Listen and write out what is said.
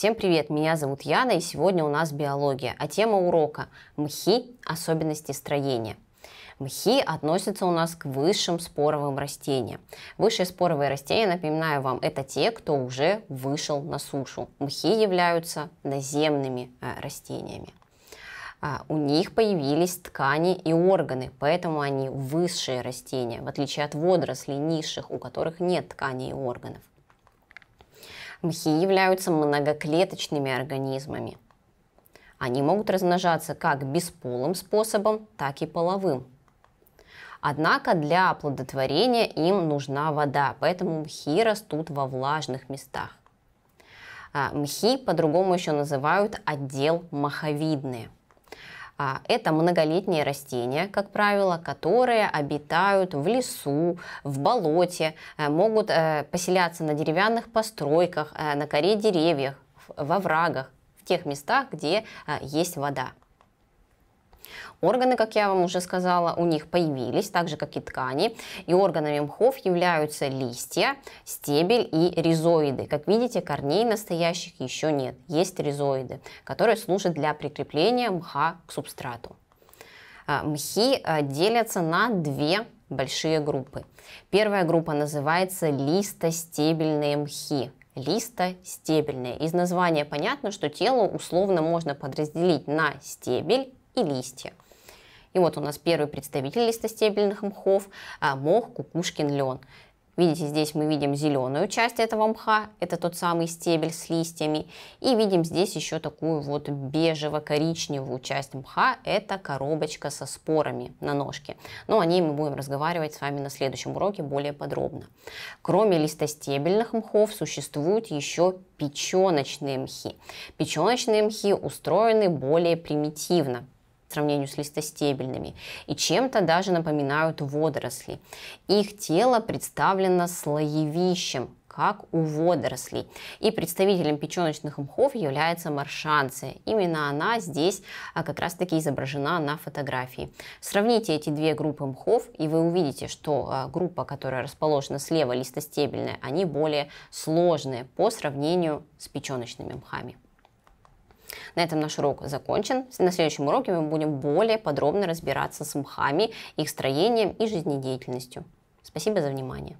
Всем привет, меня зовут Яна, и сегодня у нас биология, а тема урока – мхи, особенности строения. Мхи относятся у нас к высшим споровым растениям. Высшие споровые растения, напоминаю вам, это те, кто уже вышел на сушу. Мхи являются наземными э, растениями. А, у них появились ткани и органы, поэтому они высшие растения, в отличие от водорослей низших, у которых нет тканей и органов. Мхи являются многоклеточными организмами. Они могут размножаться как бесполым способом, так и половым. Однако для оплодотворения им нужна вода, поэтому мхи растут во влажных местах. А, мхи по-другому еще называют отдел маховидные – а, это многолетние растения, как правило, которые обитают в лесу, в болоте, э, могут э, поселяться на деревянных постройках, э, на коре деревьев, во врагах, в тех местах, где есть вода. Органы, как я вам уже сказала, у них появились, так же как и ткани. И органами мхов являются листья, стебель и ризоиды. Как видите, корней настоящих еще нет. Есть ризоиды, которые служат для прикрепления мха к субстрату. А, мхи а, делятся на две большие группы. Первая группа называется листостебельные мхи листостебельные. Из названия понятно, что тело условно можно подразделить на стебель и листья. И вот у нас первый представитель листостебельных мхов а, мох кукушкин лен. Видите, здесь мы видим зеленую часть этого мха, это тот самый стебель с листьями. И видим здесь еще такую вот бежево-коричневую часть мха, это коробочка со спорами на ножке. Но ну, о ней мы будем разговаривать с вами на следующем уроке более подробно. Кроме листостебельных мхов существуют еще печеночные мхи. Печеночные мхи устроены более примитивно сравнению с листостебельными, и чем-то даже напоминают водоросли. Их тело представлено слоевищем, как у водорослей. И представителем печеночных мхов является маршанция. Именно она здесь а, как раз таки изображена на фотографии. Сравните эти две группы мхов, и вы увидите, что а, группа, которая расположена слева листостебельная, они более сложные по сравнению с печеночными мхами. На этом наш урок закончен. На следующем уроке мы будем более подробно разбираться с мхами, их строением и жизнедеятельностью. Спасибо за внимание.